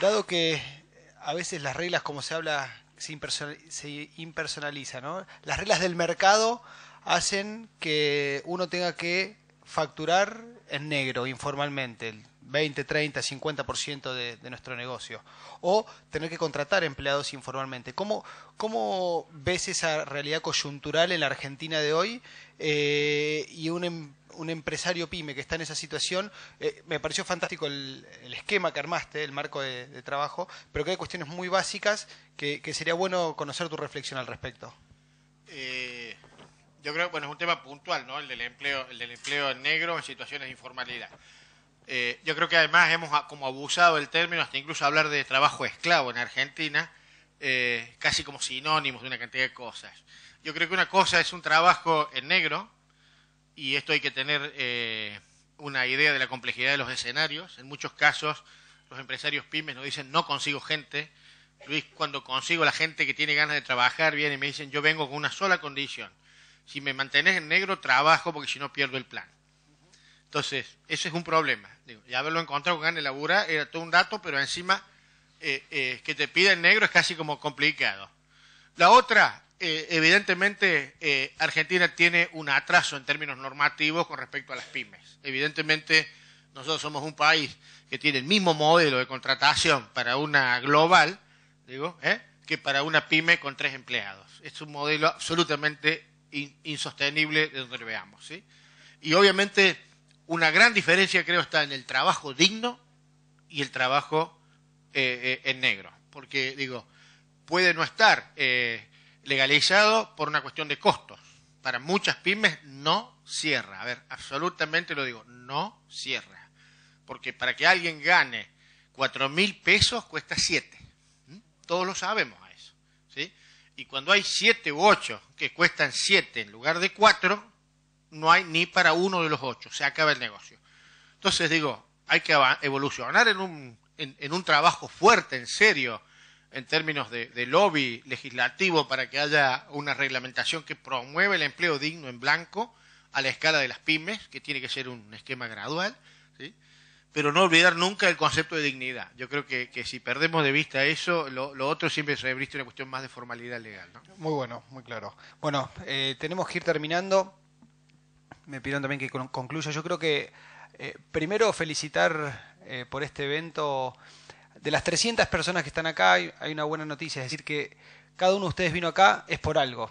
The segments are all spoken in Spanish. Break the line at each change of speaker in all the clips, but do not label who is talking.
dado que eh, a veces las reglas, como se habla, se, impersonalizan, ¿no? Las reglas del mercado hacen que uno tenga que facturar en negro informalmente. 20, 30, 50% de, de nuestro negocio. O tener que contratar empleados informalmente. ¿Cómo, ves esa realidad coyuntural en la Argentina de hoy eh, y un, em, un, empresario pyme que está en esa situación? Eh, me pareció fantástico el, esquema que armaste, el marco de, trabajo, pero que hay cuestiones muy básicas que, sería bueno conocer tu reflexión al respecto.
Eh, yo creo bueno, es un tema puntual, ¿no? El del empleo, el del empleo negro en situaciones de informalidad. Eh, yo creo que además hemos como abusado el término hasta incluso hablar de trabajo esclavo en Argentina, eh, casi como sinónimos de una cantidad de cosas. Yo creo que una cosa es un trabajo en negro, y esto hay que tener eh, una idea de la complejidad de los escenarios. En muchos casos los empresarios pymes nos dicen no consigo gente. Luis, cuando consigo la gente que tiene ganas de trabajar, viene y me dicen yo vengo con una sola condición. Si me mantenés en negro, trabajo porque si no pierdo el plan. Entonces, eso es un problema. ya haberlo encontrado con Gane Labura era todo un dato, pero encima eh, eh, que te pida en negro es casi como complicado. La otra, eh, evidentemente, Argentina tiene un atraso en términos normativos con respecto a las pymes. Evidentemente, nosotros somos un país que tiene el mismo modelo de contratación para una global, digo, que para una pyme con tres empleados. Es un modelo absolutamente insostenible de donde veamos. ¿sí? Y obviamente una gran diferencia creo está en el trabajo digno y el trabajo eh, eh, en negro, porque digo, puede no estar eh, legalizado por una cuestión de costos. Para muchas pymes no cierra, a ver, absolutamente lo digo, no cierra, porque para que alguien gane cuatro mil pesos cuesta siete, ¿Mm? todos lo sabemos a eso, ¿sí? Y cuando hay siete u ocho que cuestan siete en lugar de cuatro, no hay ni para uno de los ocho, se acaba el negocio. Entonces digo, hay que evolucionar en un, en, un trabajo fuerte, en serio, en términos de, lobby legislativo para que haya una reglamentación que promueva el empleo digno en blanco a la escala de las pymes, que tiene que ser un esquema gradual, ¿sí? pero no olvidar nunca el concepto de dignidad. Yo creo que, si perdemos de vista eso, lo, otro siempre se visto una cuestión más de formalidad legal.
Muy bueno, muy claro. Bueno, eh, tenemos que ir terminando me pidieron también que concluya. Yo creo que eh, primero felicitar eh, por este evento. De las 300 personas que están acá, hay, una buena noticia, es decir, que cada uno de ustedes vino acá es por algo.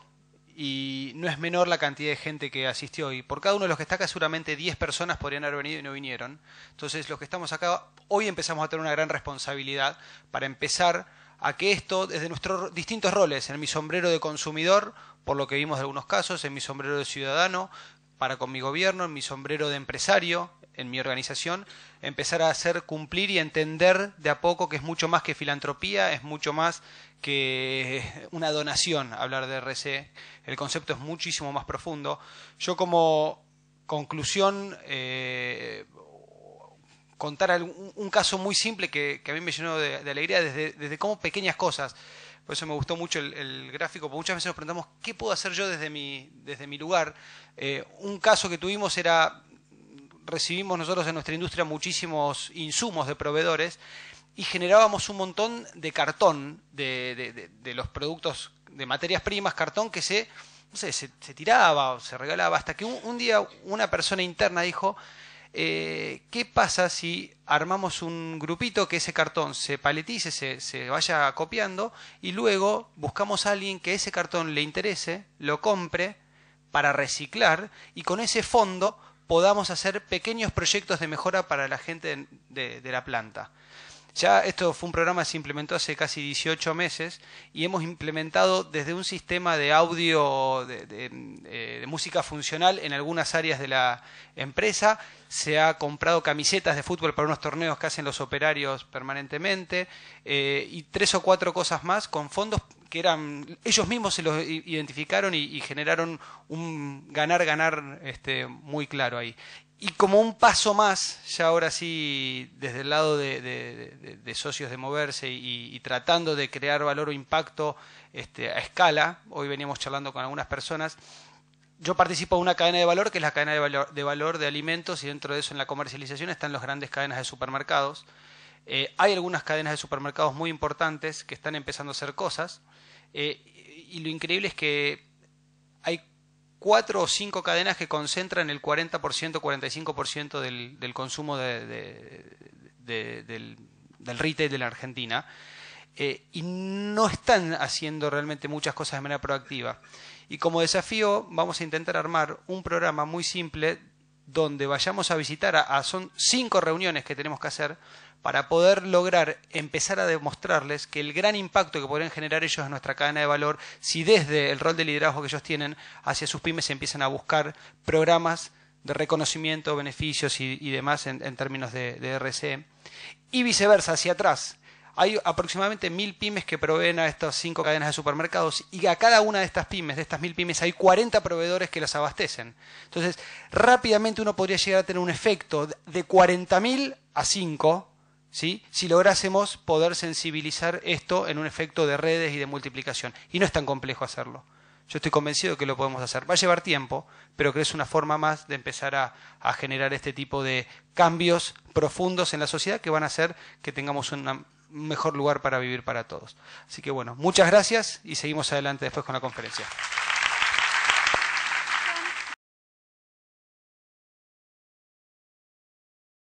Y no es menor la cantidad de gente que asistió. hoy. por cada uno de los que está acá, seguramente 10 personas podrían haber venido y no vinieron. Entonces, los que estamos acá, hoy empezamos a tener una gran responsabilidad para empezar a que esto, desde nuestros distintos roles, en mi sombrero de consumidor, por lo que vimos de algunos casos, en mi sombrero de ciudadano, para con mi gobierno, en mi sombrero de empresario, en mi organización, empezar a hacer cumplir y entender de a poco que es mucho más que filantropía, es mucho más que una donación hablar de RC. El concepto es muchísimo más profundo. Yo como conclusión, eh, contar un, caso muy simple que, a mí me llenó de, alegría desde, desde cómo pequeñas cosas. Por eso me gustó mucho el, gráfico, porque muchas veces nos preguntamos qué puedo hacer yo desde mi, desde mi lugar. Eh, un caso que tuvimos era, recibimos nosotros en nuestra industria muchísimos insumos de proveedores y generábamos un montón de cartón de, de, los productos de materias primas, cartón que se, sé, se, tiraba o se regalaba, hasta que un día una persona interna dijo, eh, ¿qué pasa si armamos un grupito que ese cartón se paletice, se, vaya copiando y luego buscamos a alguien que ese cartón le interese, lo compre para reciclar y con ese fondo podamos hacer pequeños proyectos de mejora para la gente de la planta? Ya esto fue un programa que se implementó hace casi 18 meses y hemos implementado desde un sistema de audio, eh, de, música funcional en algunas áreas de la empresa. Se ha comprado camisetas de fútbol para unos torneos que hacen los operarios permanentemente eh, y tres o cuatro cosas más con fondos que eran ellos mismos se los identificaron y, generaron un ganar ganar este, muy claro ahí y como un paso más, ya ahora sí, desde el lado de, socios de moverse y, tratando de crear valor o impacto este, a escala, hoy veníamos charlando con algunas personas, yo participo de una cadena de valor, que es la cadena de valor de, valor de alimentos, y dentro de eso en la comercialización están las grandes cadenas de supermercados. Eh, hay algunas cadenas de supermercados muy importantes que están empezando a hacer cosas, eh, y lo increíble es que hay cuatro o cinco cadenas que concentran el 40%, 45% del, del consumo del, retail de la Argentina. Eh, y no están haciendo realmente muchas cosas de manera proactiva. Y como desafío vamos a intentar armar un programa muy simple donde vayamos a visitar, a, son cinco reuniones que tenemos que hacer para poder lograr empezar a demostrarles que el gran impacto que podrían generar ellos en nuestra cadena de valor, si desde el rol de liderazgo que ellos tienen hacia sus pymes se empiezan a buscar programas de reconocimiento, beneficios y, demás en, términos de, de RCE, y viceversa, hacia atrás hay aproximadamente mil pymes que proveen a estas cinco cadenas de supermercados y a cada una de estas pymes, de estas mil pymes, hay 40 proveedores que las abastecen. Entonces, rápidamente uno podría llegar a tener un efecto de 40.000 a 5 ¿Sí? si lográsemos poder sensibilizar esto en un efecto de redes y de multiplicación. Y no es tan complejo hacerlo. Yo estoy convencido de que lo podemos hacer. Va a llevar tiempo, pero que es una forma más de empezar a, generar este tipo de cambios profundos en la sociedad que van a hacer que tengamos un mejor lugar para vivir para todos. Así que bueno, muchas gracias y seguimos adelante después con la conferencia.